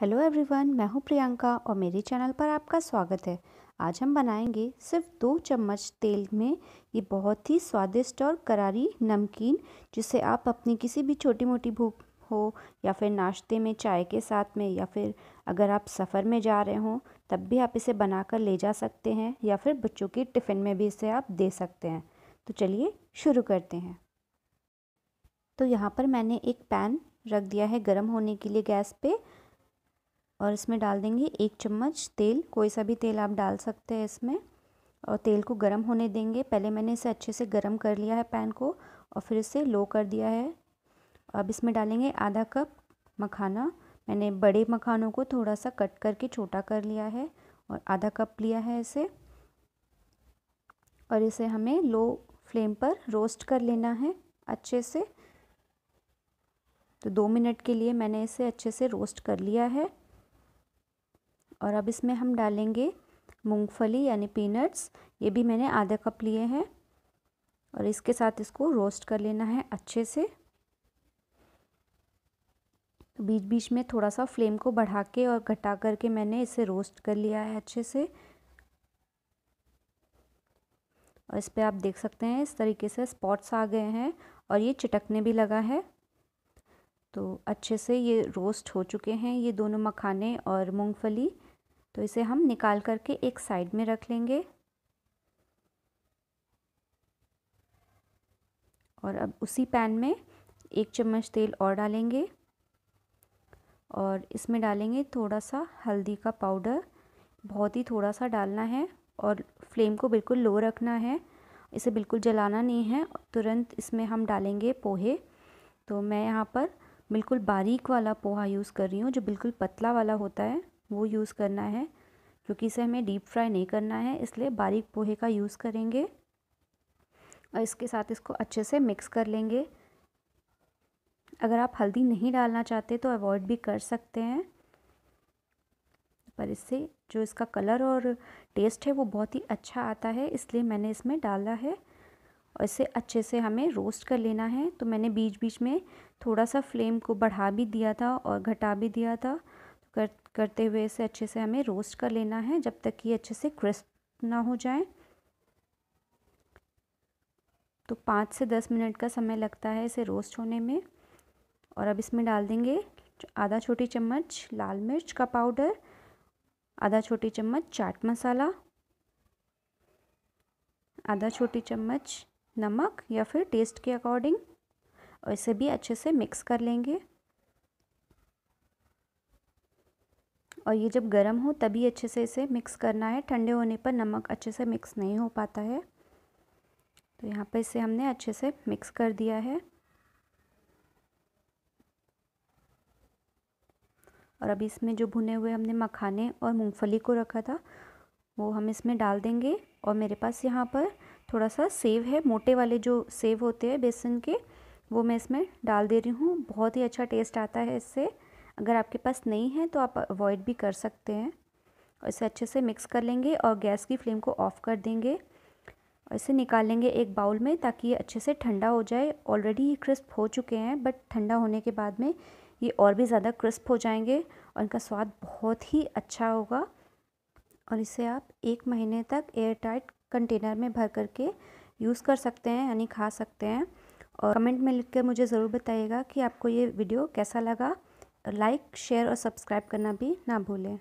hello everyone मैं हूं प्रियंका और मेरे चैनल पर आपका स्वागत है आज हम बनाएंगे सिर्फ दो चम्मच तेल में ये बहुत ही स्वादिष्ट और करारी नमकीन जिसे आप अपनी किसी भी छोटी मोटी भूख हो या फिर नाश्ते में चाय के साथ में या फिर अगर आप सफ़र में जा रहे हों तब भी आप इसे बनाकर ले जा सकते हैं या फिर बच्चों के टिफ़िन में भी इसे आप दे सकते हैं तो चलिए शुरू करते हैं तो यहाँ पर मैंने एक पैन रख दिया है गर्म होने के लिए गैस पर और इसमें डाल देंगे एक चम्मच तेल कोई सा भी तेल आप डाल सकते हैं इसमें और तेल को गर्म होने देंगे पहले मैंने इसे अच्छे से गर्म कर लिया है पैन को और फिर इसे लो कर दिया है अब इसमें डालेंगे आधा कप मखाना मैंने बड़े मखानों को थोड़ा सा कट करके छोटा कर लिया है और आधा कप लिया है इसे और इसे हमें लो फ्लेम पर रोस्ट कर लेना है अच्छे से तो दो मिनट के लिए मैंने इसे अच्छे से रोस्ट कर लिया है और अब इसमें हम डालेंगे मूंगफली यानी पीनट्स ये भी मैंने आधा कप लिए हैं और इसके साथ इसको रोस्ट कर लेना है अच्छे से तो बीच बीच में थोड़ा सा फ्लेम को बढ़ा के और घटा करके मैंने इसे रोस्ट कर लिया है अच्छे से और इस पर आप देख सकते हैं इस तरीके से स्पॉट्स आ गए हैं और ये चिटकने भी लगा है तो अच्छे से ये रोस्ट हो चुके हैं ये दोनों मखाने और मूंगफली तो इसे हम निकाल करके एक साइड में रख लेंगे और अब उसी पैन में एक चम्मच तेल और डालेंगे और इसमें डालेंगे थोड़ा सा हल्दी का पाउडर बहुत ही थोड़ा सा डालना है और फ्लेम को बिल्कुल लो रखना है इसे बिल्कुल जलाना नहीं है तुरंत इसमें हम डालेंगे पोहे तो मैं यहाँ पर बिल्कुल बारीक वाला पोहा यूज़ कर रही हूँ जो बिल्कुल पतला वाला होता है वो यूज़ करना है क्योंकि इसे हमें डीप फ्राई नहीं करना है इसलिए बारीक पोहे का यूज़ करेंगे और इसके साथ इसको अच्छे से मिक्स कर लेंगे अगर आप हल्दी नहीं डालना चाहते तो अवॉइड भी कर सकते हैं पर इससे जो इसका कलर और टेस्ट है वो बहुत ही अच्छा आता है इसलिए मैंने इसमें डाला है और इसे अच्छे से हमें रोस्ट कर लेना है तो मैंने बीच बीच में थोड़ा सा फ्लेम को बढ़ा भी दिया था और घटा भी दिया था कर करते हुए इसे अच्छे से हमें रोस्ट कर लेना है जब तक ये अच्छे से क्रिस्प ना हो जाए तो पाँच से दस मिनट का समय लगता है इसे रोस्ट होने में और अब इसमें डाल देंगे आधा छोटी चम्मच लाल मिर्च का पाउडर आधा छोटी चम्मच चाट मसाला आधा छोटी चम्मच नमक या फिर टेस्ट के अकॉर्डिंग और इसे भी अच्छे से मिक्स कर लेंगे और ये जब गर्म हो तभी अच्छे से इसे मिक्स करना है ठंडे होने पर नमक अच्छे से मिक्स नहीं हो पाता है तो यहाँ पर इसे हमने अच्छे से मिक्स कर दिया है और अभी इसमें जो भुने हुए हमने मखाने और मूंगफली को रखा था वो हम इसमें डाल देंगे और मेरे पास यहाँ पर थोड़ा सा सेव है मोटे वाले जो सेव होते हैं बेसन के वो मैं इसमें डाल दे रही हूँ बहुत ही अच्छा टेस्ट आता है इससे अगर आपके पास नहीं है तो आप अवॉइड भी कर सकते हैं और इसे अच्छे से मिक्स कर लेंगे और गैस की फ्लेम को ऑफ़ कर देंगे और इसे निकाल लेंगे एक बाउल में ताकि ये अच्छे से ठंडा हो जाए ऑलरेडी ये क्रिस्प हो चुके हैं बट ठंडा होने के बाद में ये और भी ज़्यादा क्रिस्प हो जाएंगे और इनका स्वाद बहुत ही अच्छा होगा और इसे आप एक महीने तक एयर टाइट कंटेनर में भर करके यूज़ कर सकते हैं यानी खा सकते हैं और कमेंट में लिख कर मुझे ज़रूर बताइएगा कि आपको ये वीडियो कैसा लगा लाइक शेयर और सब्सक्राइब करना भी ना भूलें